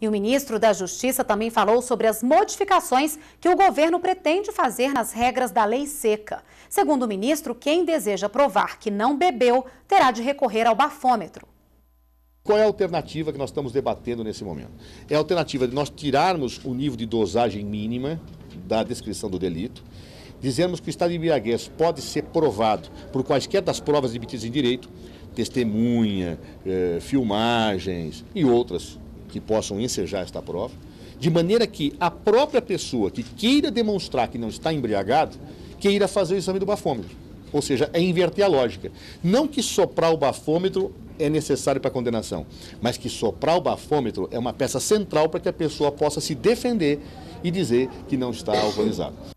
E o ministro da Justiça também falou sobre as modificações que o governo pretende fazer nas regras da lei seca. Segundo o ministro, quem deseja provar que não bebeu terá de recorrer ao bafômetro. Qual é a alternativa que nós estamos debatendo nesse momento? É a alternativa de nós tirarmos o nível de dosagem mínima da descrição do delito, dizermos que o estado de embriaguez pode ser provado por quaisquer das provas emitidas em direito, testemunha, eh, filmagens e outras que possam ensejar esta prova, de maneira que a própria pessoa que queira demonstrar que não está embriagado, queira fazer o exame do bafômetro. Ou seja, é inverter a lógica. Não que soprar o bafômetro é necessário para a condenação, mas que soprar o bafômetro é uma peça central para que a pessoa possa se defender e dizer que não está alcoolizado.